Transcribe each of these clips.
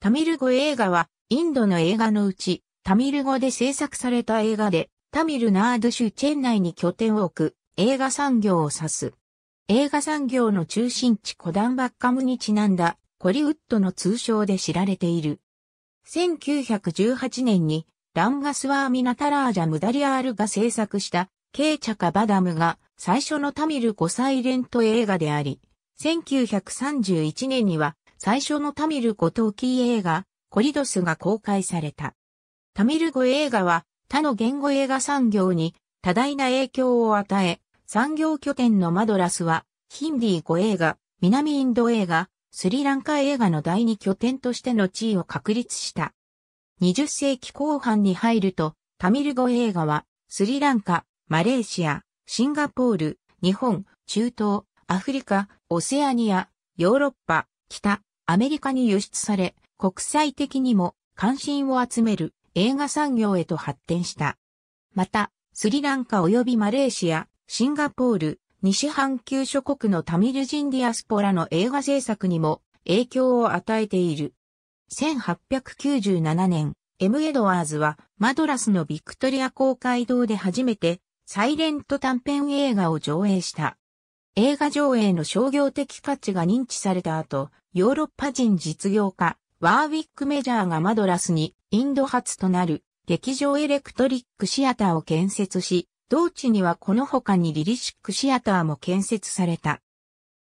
タミル語映画は、インドの映画のうち、タミル語で制作された映画で、タミルナード州チェン内に拠点を置く、映画産業を指す。映画産業の中心地コダンバッカムにちなんだ、コリウッドの通称で知られている。1918年に、ランガスワーミナタラージャ・ムダリアールが制作した、ケーチャカ・バダムが最初のタミル語サイレント映画であり、1931年には最初のタミル語トーキー映画、コリドスが公開された。タミル語映画は他の言語映画産業に多大な影響を与え、産業拠点のマドラスは、ヒンディー語映画、南インド映画、スリランカ映画の第二拠点としての地位を確立した。20世紀後半に入ると、タミル語映画は、スリランカ、マレーシア、シンガポール、日本、中東、アフリカ、オセアニア、ヨーロッパ、北、アメリカに輸出され、国際的にも関心を集める映画産業へと発展した。また、スリランカ及びマレーシア、シンガポール、西半球諸国のタミル人ディアスポラの映画制作にも影響を与えている。1897年、エム・エドワーズはマドラスのビクトリア公会堂で初めてサイレント短編映画を上映した。映画上映の商業的価値が認知された後、ヨーロッパ人実業家、ワーウィック・メジャーがマドラスにインド初となる劇場エレクトリックシアターを建設し、同地にはこの他にリリシックシアターも建設された。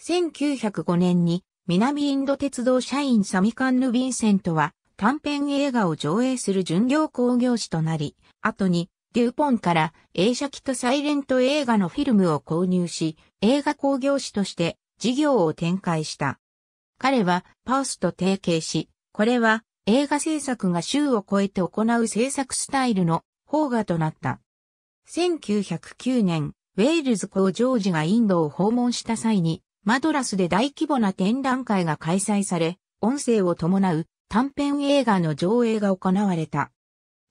1905年に南インド鉄道社員サミカンヌ・ヴィンセントは短編映画を上映する巡業興行師となり、後にデュポンから映写機とサイレント映画のフィルムを購入し、映画興行師として事業を展開した。彼はパースと提携し、これは映画制作が州を超えて行う制作スタイルの方がとなった。1909年、ウェールズ公ジョージがインドを訪問した際に、マドラスで大規模な展覧会が開催され、音声を伴う短編映画の上映が行われた。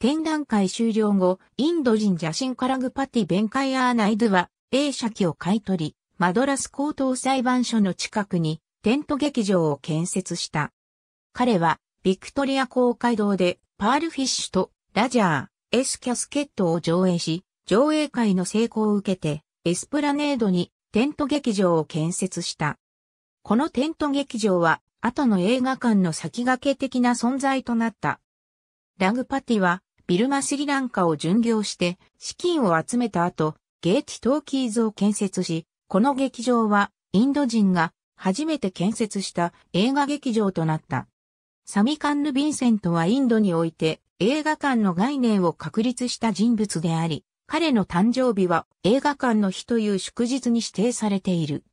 展覧会終了後、インド人邪神カラグパティ・ベンカイアーナイドゥは、A 社機を買い取り、マドラス高等裁判所の近くに、テント劇場を建設した。彼は、ビクトリア公会堂で、パールフィッシュと、ラジャー、エスキャスケットを上映し、上映会の成功を受けて、エスプラネードにテント劇場を建設した。このテント劇場は、後の映画館の先駆け的な存在となった。ラグパティは、ビルマスリランカを巡業して資金を集めた後、ゲーティトーキーズを建設し、この劇場はインド人が初めて建設した映画劇場となった。サミカンヌ・ヴィンセントはインドにおいて映画館の概念を確立した人物であり、彼の誕生日は映画館の日という祝日に指定されている。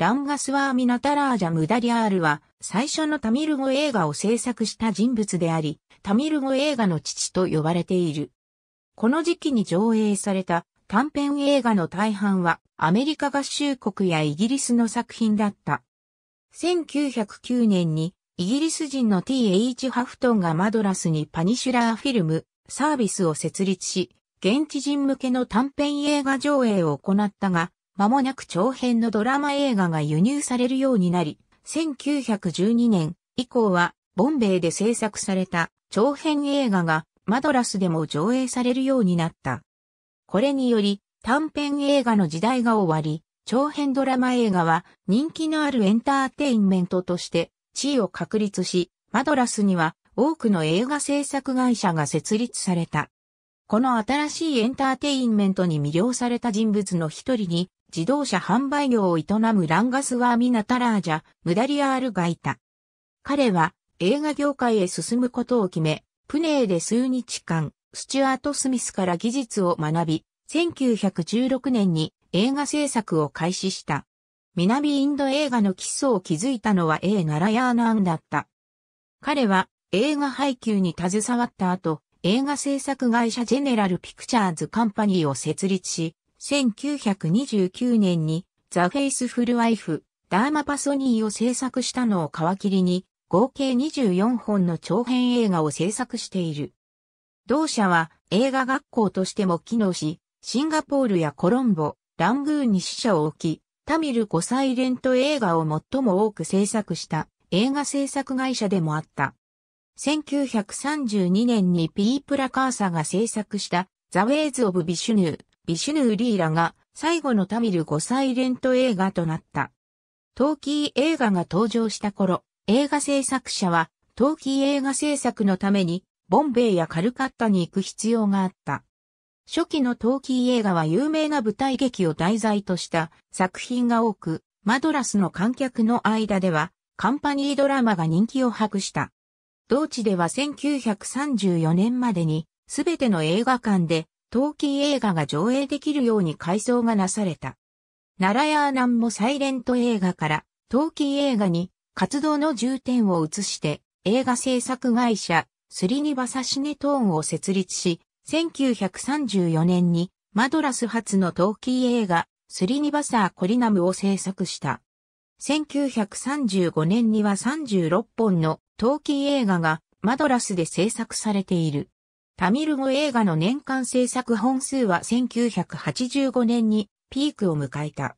ランガスワーミナタラージャ・ムダリアールは最初のタミル語映画を制作した人物であり、タミル語映画の父と呼ばれている。この時期に上映された短編映画の大半はアメリカ合衆国やイギリスの作品だった。1909年にイギリス人の T.H. ハフトンがマドラスにパニシュラーフィルムサービスを設立し、現地人向けの短編映画上映を行ったが、間もなく長編のドラマ映画が輸入されるようになり、1912年以降は、ボンベイで制作された長編映画がマドラスでも上映されるようになった。これにより、短編映画の時代が終わり、長編ドラマ映画は人気のあるエンターテインメントとして地位を確立し、マドラスには多くの映画制作会社が設立された。この新しいエンターテインメントに魅了された人物の一人に、自動車販売業を営むランガスワーミナタラージャ、ムダリアールがいた。彼は映画業界へ進むことを決め、プネーで数日間、スチュアート・スミスから技術を学び、1916年に映画制作を開始した。南インド映画の基礎を築いたのは A ナラヤーナーンだった。彼は映画配給に携わった後、映画制作会社ジェネラルピクチャーズカンパニーを設立し、1929年にザ・フェイスフル・ワイフ、ダーマパソニーを制作したのを皮切りに、合計24本の長編映画を制作している。同社は映画学校としても機能し、シンガポールやコロンボ、ラングーンに死者を置き、タミル5サイレント映画を最も多く制作した映画制作会社でもあった。1932年にピープラカーサが制作したザ・ウェイズ・オブ・ビシュヌー、ビシュヌー・リーラが最後のタミル5サイレント映画となった。トーキー映画が登場した頃、映画制作者はトーキー映画制作のためにボンベイやカルカッタに行く必要があった。初期のトーキー映画は有名な舞台劇を題材とした作品が多く、マドラスの観客の間ではカンパニードラマが人気を博した。同地では1934年までに、すべての映画館で、陶器映画が上映できるように改装がなされた。奈良ナ南もサイレント映画から、陶器映画に、活動の重点を移して、映画制作会社、スリニバサシネトーンを設立し、1934年に、マドラス発の陶器映画、スリニバサーコリナムを制作した。1935年には36本の陶器映画がマドラスで制作されている。タミル語映画の年間制作本数は1985年にピークを迎えた。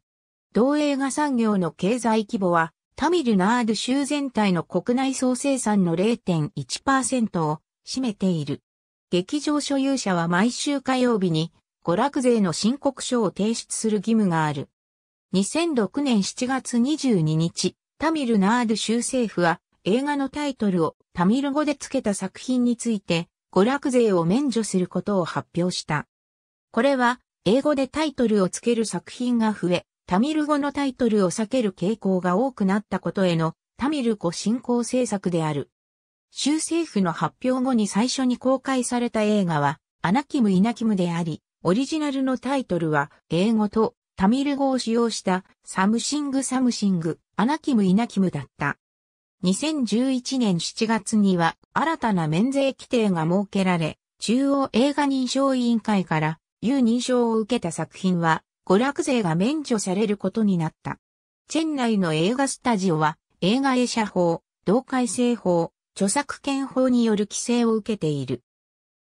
同映画産業の経済規模はタミルナード州全体の国内総生産の0.1%を占めている。劇場所有者は毎週火曜日に娯楽税の申告書を提出する義務がある。2006年7月22日、タミルナード州政府は映画のタイトルをタミル語で付けた作品について、娯楽税を免除することを発表した。これは、英語でタイトルを付ける作品が増え、タミル語のタイトルを避ける傾向が多くなったことへのタミル語振興政策である。州政府の発表後に最初に公開された映画は、アナキム・イナキムであり、オリジナルのタイトルは、英語とタミル語を使用した、サムシング・サムシング、アナキム・イナキムだった。2011年7月には新たな免税規定が設けられ、中央映画認証委員会から有認証を受けた作品は娯楽税が免除されることになった。チェン内の映画スタジオは映画映写法、同改正法、著作権法による規制を受けている。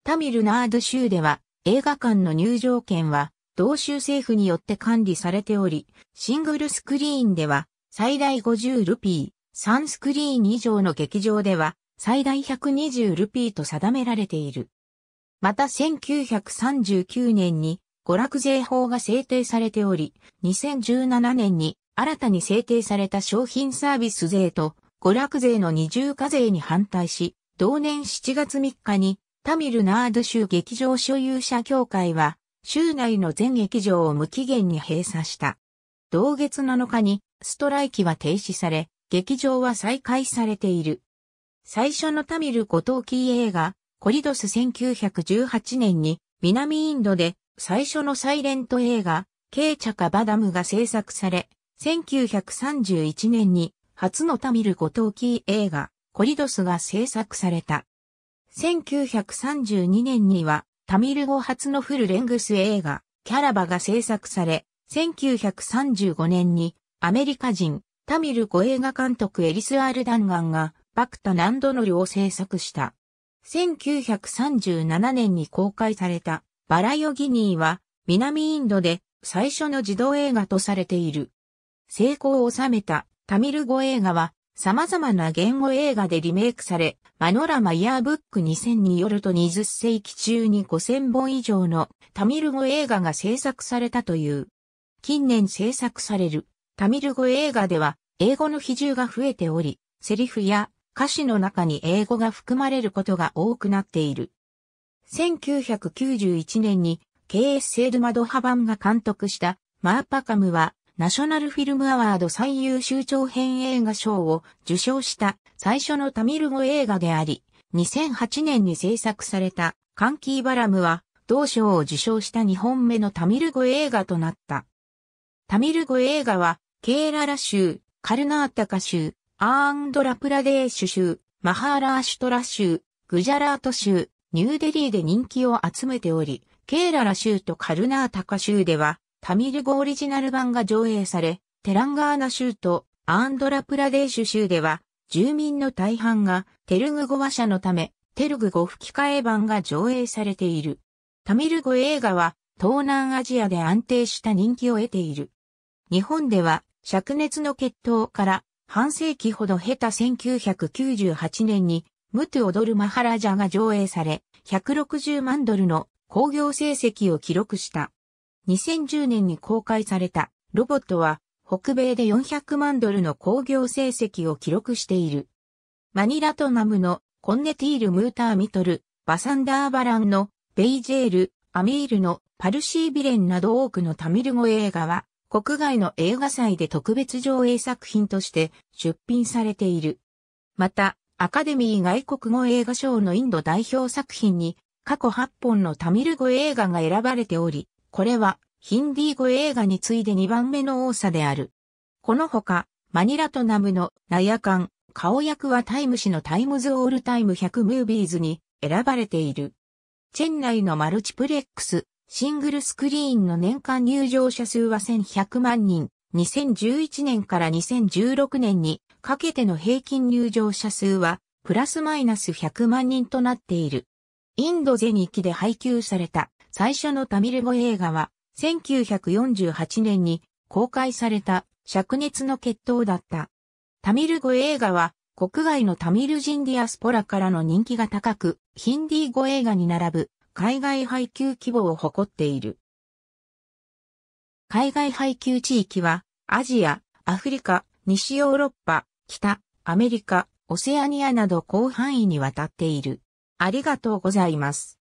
タミルナード州では映画館の入場券は同州政府によって管理されており、シングルスクリーンでは最大50ルピー。サンスクリーン以上の劇場では最大120ルピーと定められている。また1939年に娯楽税法が制定されており、2017年に新たに制定された商品サービス税と娯楽税の二重課税に反対し、同年7月3日にタミルナード州劇場所有者協会は州内の全劇場を無期限に閉鎖した。同月7日にストライキは停止され、劇場は再開されている。最初のタミルごキー映画、コリドス1918年に南インドで最初のサイレント映画、ケーチャカバダムが制作され、1931年に初のタミルごキー映画、コリドスが制作された。1932年にはタミル語初のフルレングス映画、キャラバが制作され、1935年にアメリカ人タミル語映画監督エリス・アールダンガンが、バクタ・ナンドノルを制作した。1937年に公開された、バラヨギニーは、南インドで最初の児童映画とされている。成功を収めたタミル語映画は、様々な言語映画でリメイクされ、マノラマイヤーブック2000によると20世紀中に5000本以上のタミル語映画が制作されたという。近年制作されるタミル語映画では、英語の比重が増えており、セリフや歌詞の中に英語が含まれることが多くなっている。1991年に KS セールマドハバンが監督したマーパカムはナショナルフィルムアワード最優秀長編映画賞を受賞した最初のタミル語映画であり、2008年に制作されたカンキーバラムは同賞を受賞した2本目のタミル語映画となった。タミル語映画はケーララ州、カルナータカ州、アーンドラプラデーシュ州、マハーラーシュトラ州、グジャラート州、ニューデリーで人気を集めており、ケーララ州とカルナータカ州では、タミル語オリジナル版が上映され、テランガーナ州とアーンドラプラデーシュ州では、住民の大半がテルグ語話者のため、テルグ語吹き替え版が上映されている。タミル語映画は東南アジアで安定した人気を得ている。日本では灼熱の血統から半世紀ほど経た1998年にムトゥドル・マハラジャが上映され、160万ドルの興行成績を記録した。2010年に公開されたロボットは北米で400万ドルの興行成績を記録している。マニラトナムのコンネティール・ムーター・ミトル、バサンダー・バランのベイジェール、アミールのパルシー・ビレンなど多くのタミル語映画は国外の映画祭で特別上映作品として出品されている。また、アカデミー外国語映画賞のインド代表作品に過去8本のタミル語映画が選ばれており、これはヒンディー語映画に次いで2番目の多さである。このほか、マニラとナムのナヤカン、顔役はタイム誌のタイムズオールタイム100ムービーズに選ばれている。チェン内のマルチプレックス、シングルスクリーンの年間入場者数は1100万人、2011年から2016年にかけての平均入場者数はプラスマイナス100万人となっている。インドゼニキで配給された最初のタミル語映画は1948年に公開された灼熱の決闘だった。タミル語映画は国外のタミル人ディアスポラからの人気が高く、ヒンディー語映画に並ぶ海外配給規模を誇っている。海外配給地域は、アジア、アフリカ、西ヨーロッパ、北、アメリカ、オセアニアなど広範囲にわたっている。ありがとうございます。